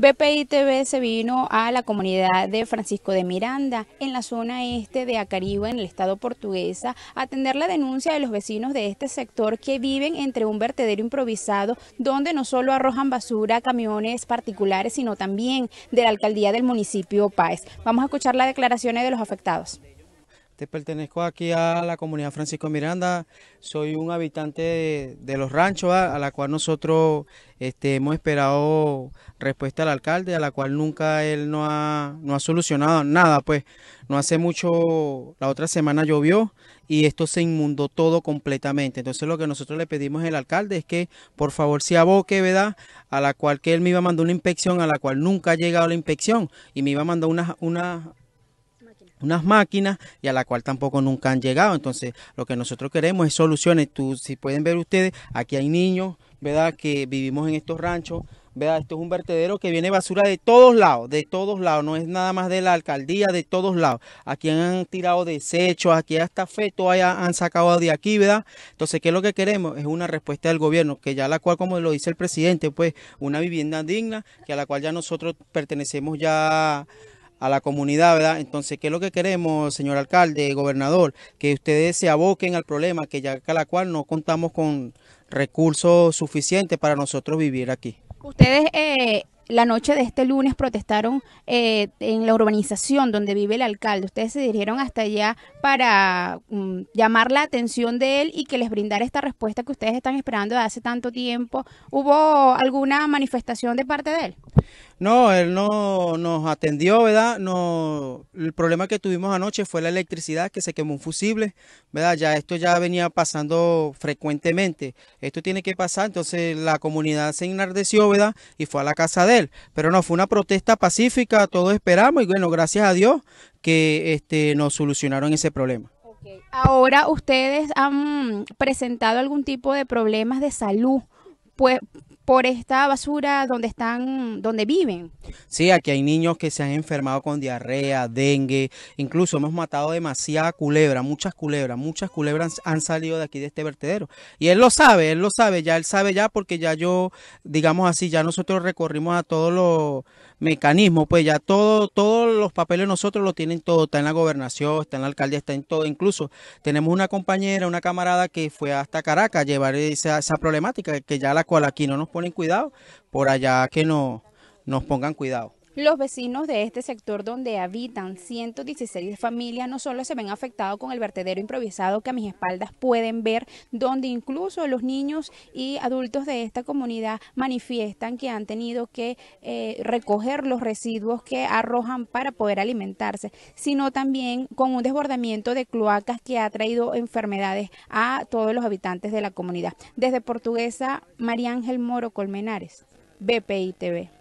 BPI TV se vino a la comunidad de Francisco de Miranda, en la zona este de Acarigua, en el estado portuguesa, a atender la denuncia de los vecinos de este sector que viven entre un vertedero improvisado donde no solo arrojan basura camiones particulares, sino también de la alcaldía del municipio Páez. Vamos a escuchar las declaraciones de los afectados. Este, pertenezco aquí a la comunidad Francisco Miranda. Soy un habitante de, los ranchos a, la cual nosotros este, hemos esperado respuesta al alcalde, a la cual nunca él no ha, no ha solucionado nada. Pues no hace mucho, la otra semana llovió y esto se inmundó todo completamente. Entonces lo que nosotros le pedimos al alcalde es que por favor se aboque, ¿verdad? A la cual que él me iba a mandar una inspección, a la cual nunca ha llegado la inspección y me iba a mandar una unas máquinas y a la cual tampoco nunca han llegado. Entonces, lo que nosotros queremos es soluciones. Tú, si pueden ver ustedes, aquí hay niños, ¿verdad? Que vivimos en estos ranchos. ¿verdad? Esto es un vertedero que viene basura de todos lados, de todos lados, no es nada más de la alcaldía, de todos lados. Aquí han tirado desechos, aquí hasta feto han sacado de aquí, ¿verdad? Entonces, ¿qué es lo que queremos? Es una respuesta del gobierno, que ya la cual, como lo dice el presidente, pues una vivienda digna, que a la cual ya nosotros pertenecemos ya a la comunidad, ¿verdad? Entonces, ¿qué es lo que queremos, señor alcalde, gobernador? Que ustedes se aboquen al problema, que ya cada cual no contamos con recursos suficientes para nosotros vivir aquí. Ustedes eh, la noche de este lunes protestaron eh, en la urbanización donde vive el alcalde. Ustedes se dirigieron hasta allá para mm, llamar la atención de él y que les brindara esta respuesta que ustedes están esperando desde hace tanto tiempo. ¿Hubo alguna manifestación de parte de él? No, él no nos atendió, ¿verdad? No, el problema que tuvimos anoche fue la electricidad, que se quemó un fusible, ¿verdad? Ya esto ya venía pasando frecuentemente. Esto tiene que pasar, entonces la comunidad se enardeció, ¿verdad? Y fue a la casa de él. Pero no, fue una protesta pacífica, todos esperamos y bueno, gracias a Dios que este, nos solucionaron ese problema. Ahora ustedes han presentado algún tipo de problemas de salud pues, por esta basura donde están, donde viven. Sí, aquí hay niños que se han enfermado con diarrea, dengue, incluso hemos matado demasiada culebra, muchas culebras, muchas culebras han salido de aquí de este vertedero. Y él lo sabe, él lo sabe, ya él sabe ya porque ya yo, digamos así, ya nosotros recorrimos a todos los mecanismo, pues ya todo, todos los papeles nosotros lo tienen todo, está en la gobernación, está en la alcaldía, está en todo, incluso tenemos una compañera, una camarada que fue hasta Caracas a llevar esa, esa problemática, que ya la cual aquí no nos ponen cuidado, por allá que no, nos pongan cuidado. Los vecinos de este sector donde habitan 116 familias no solo se ven afectados con el vertedero improvisado que a mis espaldas pueden ver, donde incluso los niños y adultos de esta comunidad manifiestan que han tenido que eh, recoger los residuos que arrojan para poder alimentarse, sino también con un desbordamiento de cloacas que ha traído enfermedades a todos los habitantes de la comunidad. Desde Portuguesa, María Ángel Moro Colmenares, BPI TV.